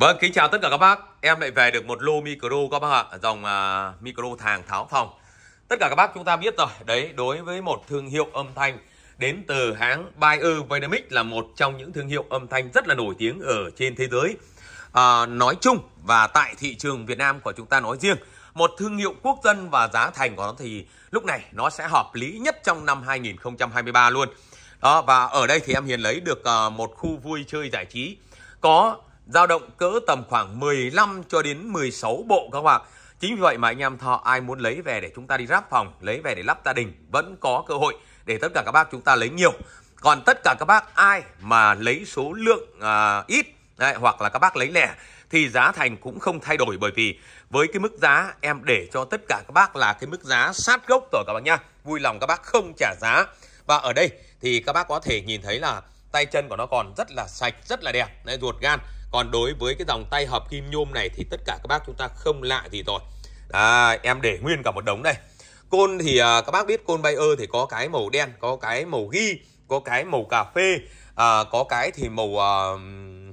Vâng, kính chào tất cả các bác. Em lại về được một lô micro các bác ạ, dòng uh, micro thàng tháo phòng. Tất cả các bác chúng ta biết rồi, đấy đối với một thương hiệu âm thanh đến từ hãng Bayer Dynamic là một trong những thương hiệu âm thanh rất là nổi tiếng ở trên thế giới. À, nói chung và tại thị trường Việt Nam của chúng ta nói riêng, một thương hiệu quốc dân và giá thành của nó thì lúc này nó sẽ hợp lý nhất trong năm 2023 luôn. Đó và ở đây thì em Hiền lấy được uh, một khu vui chơi giải trí có dao động cỡ tầm khoảng 15 cho đến 16 bộ các bạn. Chính vì vậy mà anh em thợ ai muốn lấy về để chúng ta đi ráp phòng, lấy về để lắp gia đình vẫn có cơ hội để tất cả các bác chúng ta lấy nhiều. Còn tất cả các bác ai mà lấy số lượng à, ít đấy, hoặc là các bác lấy lẻ thì giá thành cũng không thay đổi bởi vì với cái mức giá em để cho tất cả các bác là cái mức giá sát gốc rồi các bác nhá. Vui lòng các bác không trả giá. Và ở đây thì các bác có thể nhìn thấy là tay chân của nó còn rất là sạch, rất là đẹp, đấy, ruột gan còn đối với cái dòng tay hợp kim nhôm này thì tất cả các bác chúng ta không lạ gì rồi à, em để nguyên cả một đống đây côn thì à, các bác biết côn Bayer thì có cái màu đen có cái màu ghi có cái màu cà phê à, có cái thì màu à,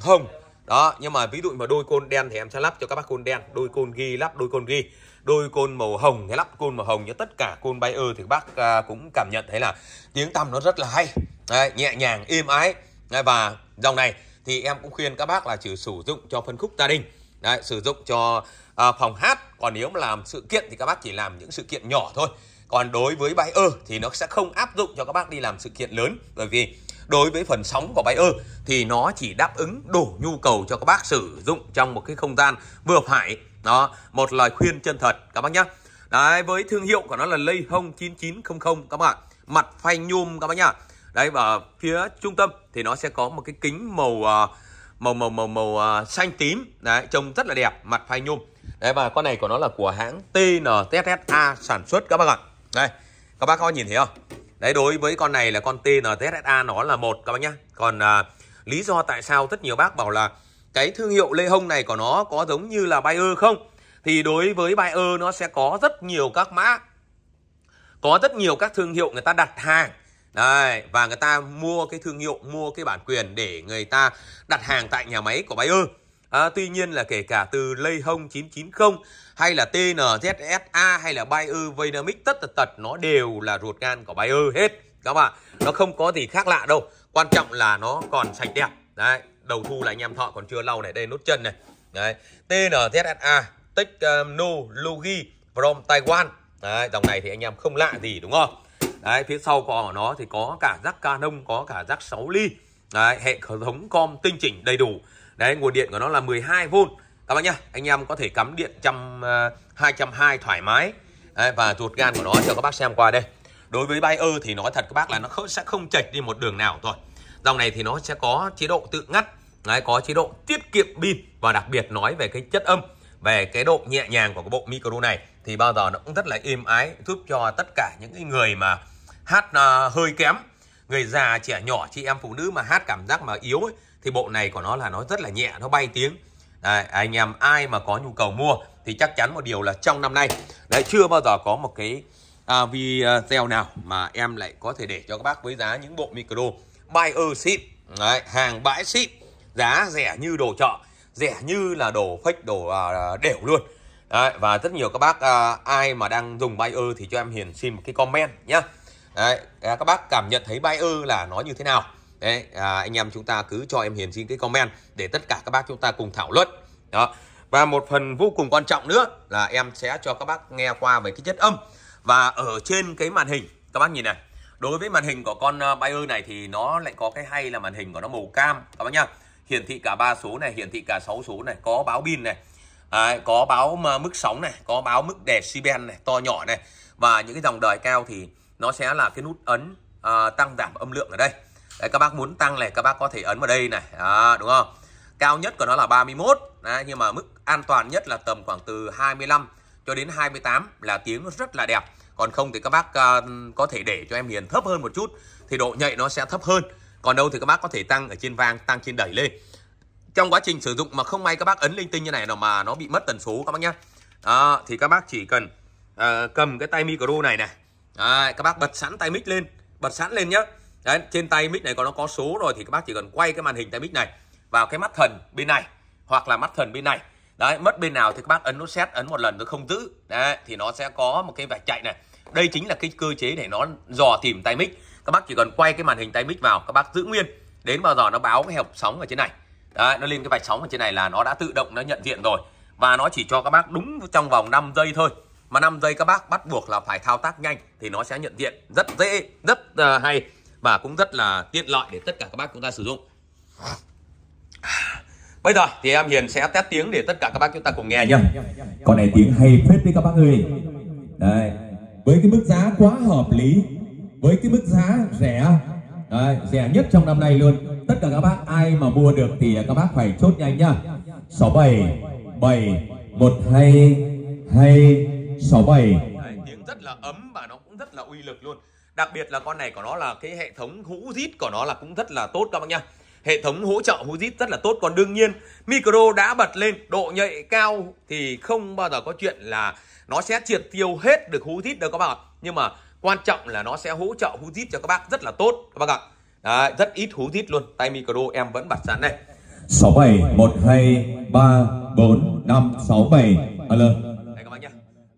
hồng đó nhưng mà ví dụ mà đôi côn đen thì em sẽ lắp cho các bác côn đen đôi côn ghi lắp đôi côn ghi đôi côn màu hồng thì lắp côn màu hồng cho tất cả côn Bayer thì các bác à, cũng cảm nhận thấy là tiếng tăm nó rất là hay Đấy, nhẹ nhàng êm ái Đấy, và dòng này thì em cũng khuyên các bác là chỉ sử dụng cho phân khúc gia đình Đấy, sử dụng cho à, phòng hát còn nếu mà làm sự kiện thì các bác chỉ làm những sự kiện nhỏ thôi còn đối với bài ơ thì nó sẽ không áp dụng cho các bác đi làm sự kiện lớn bởi vì đối với phần sóng của bài ơ thì nó chỉ đáp ứng đủ nhu cầu cho các bác sử dụng trong một cái không gian vừa phải. Đó, một lời khuyên chân thật các bác nhé. Đấy, với thương hiệu của nó là Lay Hong 9900 các bạn. Mặt phay nhôm các bác nhá đấy và phía trung tâm thì nó sẽ có một cái kính màu à, màu màu màu màu uh, xanh tím đấy trông rất là đẹp mặt phai nhôm đấy và con này của nó là của hãng TNTSA sản xuất các bác ạ đây các bác có nhìn thấy không đấy đối với con này là con TNTSA nó là một các bác nhá còn uh, lý do tại sao rất nhiều bác bảo là cái thương hiệu lê hồng này của nó có giống như là Bayer không thì đối với Bayer nó sẽ có rất nhiều các mã có rất nhiều các thương hiệu người ta đặt hàng Đấy, và người ta mua cái thương hiệu, mua cái bản quyền để người ta đặt hàng tại nhà máy của Bayer. À, tuy nhiên là kể cả từ Lây Hông 990 hay là TNZSA hay là Bayer Vinamic tất tật tật nó đều là ruột gan của Bayer hết các bạn. Nó không có gì khác lạ đâu. Quan trọng là nó còn sạch đẹp. Đấy, đầu thu là anh em thọ còn chưa lau này, đây nốt chân này. Đấy, TNZSA Technology um, from Taiwan. Đấy, dòng này thì anh em không lạ gì đúng không? Đấy, phía sau của nó thì có cả rắc ca nông, có cả rắc 6 ly. Đấy, hệ thống com tinh chỉnh đầy đủ. Đấy, nguồn điện của nó là 12V. Các bác nhá, anh em có thể cắm điện trăm uh, ờ, 220 thoải mái. Đấy, và ruột gan của nó cho các bác xem qua đây. Đối với bay ơ thì nói thật các bác là nó sẽ không chạy đi một đường nào thôi. Dòng này thì nó sẽ có chế độ tự ngắt, đấy, có chế độ tiết kiệm pin và đặc biệt nói về cái chất âm, về cái độ nhẹ nhàng của cái bộ micro này thì bao giờ nó cũng rất là êm ái giúp cho tất cả những người mà hát uh, hơi kém người già trẻ nhỏ chị em phụ nữ mà hát cảm giác mà yếu ấy, thì bộ này của nó là nó rất là nhẹ nó bay tiếng Đấy, anh em ai mà có nhu cầu mua thì chắc chắn một điều là trong năm nay đấy chưa bao giờ có một cái uh, video nào mà em lại có thể để cho các bác với giá những bộ micro buyer ship đấy, hàng bãi ship giá rẻ như đồ chợ rẻ như là đồ fake đồ uh, à, đều luôn đấy, và rất nhiều các bác uh, ai mà đang dùng buyer thì cho em hiền xin một cái comment nhá đấy à, các bác cảm nhận thấy bay ư là nó như thế nào đấy à, anh em chúng ta cứ cho em hiền xin cái comment để tất cả các bác chúng ta cùng thảo luận đó và một phần vô cùng quan trọng nữa là em sẽ cho các bác nghe qua về cái chất âm và ở trên cái màn hình các bác nhìn này đối với màn hình của con bay à, Bayer này thì nó lại có cái hay là màn hình của nó màu cam các bác nhá hiển thị cả ba số này hiển thị cả 6 số này có báo pin này à, có báo à, mức sóng này có báo mức decibel này to nhỏ này và những cái dòng đời cao thì nó sẽ là cái nút ấn à, tăng giảm âm lượng ở đây đấy, các bác muốn tăng này các bác có thể ấn vào đây này à, đúng không cao nhất của nó là 31 đấy, nhưng mà mức an toàn nhất là tầm khoảng từ 25 cho đến 28 là tiếng rất là đẹp còn không thì các bác à, có thể để cho em hiền thấp hơn một chút thì độ nhạy nó sẽ thấp hơn còn đâu thì các bác có thể tăng ở trên vang tăng trên đẩy lên trong quá trình sử dụng mà không may các bác ấn linh tinh như này nào mà nó bị mất tần số các bác nhé à, thì các bác chỉ cần à, cầm cái tay micro này này Đấy, các bác bật sẵn tay mic lên bật sẵn lên nhá Đấy, trên tay mic này có nó có số rồi thì các bác chỉ cần quay cái màn hình tay mic này vào cái mắt thần bên này hoặc là mắt thần bên này đấy mất bên nào thì các bác ấn nút set ấn một lần nó không giữ đấy thì nó sẽ có một cái vạch chạy này đây chính là cái cơ chế để nó dò tìm tay mic các bác chỉ cần quay cái màn hình tay mic vào các bác giữ nguyên đến bao giờ nó báo cái hộp sóng ở trên này đấy, nó lên cái vạch sóng ở trên này là nó đã tự động nó nhận diện rồi và nó chỉ cho các bác đúng trong vòng 5 giây thôi mà 5 giây các bác bắt buộc là phải thao tác nhanh thì nó sẽ nhận diện rất dễ rất uh, hay và cũng rất là tiện lợi để tất cả các bác chúng ta sử dụng bây giờ thì em Hiền sẽ test tiếng để tất cả các bác chúng ta cùng nghe nhé con này tiếng hay phết đi các bác ơi Đây với cái mức giá quá hợp lý với cái mức giá rẻ đấy, rẻ nhất trong năm nay luôn tất cả các bác ai mà mua được thì các bác phải chốt nhanh nhá sáu bảy bảy một hay hay 67 Tiếng rất là ấm và nó cũng rất là uy lực luôn Đặc biệt là con này của nó là cái hệ thống hũ rít của nó là cũng rất là tốt các bác nhá Hệ thống hỗ trợ hũ rít rất là tốt Còn đương nhiên micro đã bật lên độ nhạy cao thì không bao giờ có chuyện là nó sẽ triệt tiêu hết được hũ rít đâu các bác ạ Nhưng mà quan trọng là nó sẽ hỗ trợ hú rít cho các bác rất là tốt các bác ạ Đấy, rất ít hú rít luôn tay micro em vẫn bật sẵn đây 67 1 2 3 4 5 6 7 alo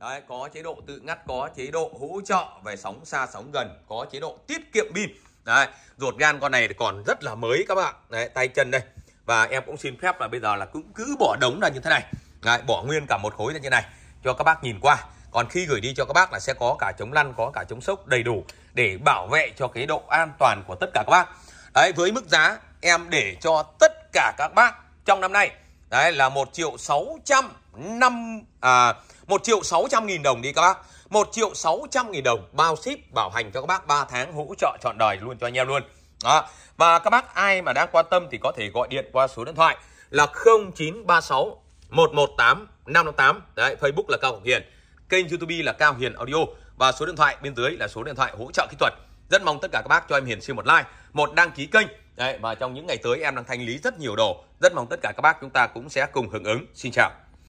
Đấy, có chế độ tự ngắt, có chế độ hỗ trợ về sóng xa sóng gần, có chế độ tiết kiệm pin. Đấy, ruột gan con này còn rất là mới các bạn. Đấy, tay chân đây. Và em cũng xin phép là bây giờ là cũng cứ bỏ đống ra như thế này. Đấy, bỏ nguyên cả một khối ra như này cho các bác nhìn qua. Còn khi gửi đi cho các bác là sẽ có cả chống lăn, có cả chống sốc đầy đủ để bảo vệ cho cái độ an toàn của tất cả các bác. Đấy, với mức giá em để cho tất cả các bác trong năm nay đấy là 1 triệu 650 à 1 triệu 600 nghìn đồng đi các bác 1 triệu 600 nghìn đồng bao ship bảo hành cho các bác 3 tháng hỗ trợ trọn đời luôn cho anh em luôn đó. Và các bác ai mà đang quan tâm thì có thể gọi điện qua số điện thoại là 0936 118 558 Đấy, Facebook là Cao Ngọc Hiền Kênh YouTube là Cao Hiền Audio Và số điện thoại bên dưới là số điện thoại hỗ trợ kỹ thuật Rất mong tất cả các bác cho em Hiền xin một like Một đăng ký kênh Đấy, Và trong những ngày tới em đang thanh lý rất nhiều đồ Rất mong tất cả các bác chúng ta cũng sẽ cùng hưởng ứng Xin chào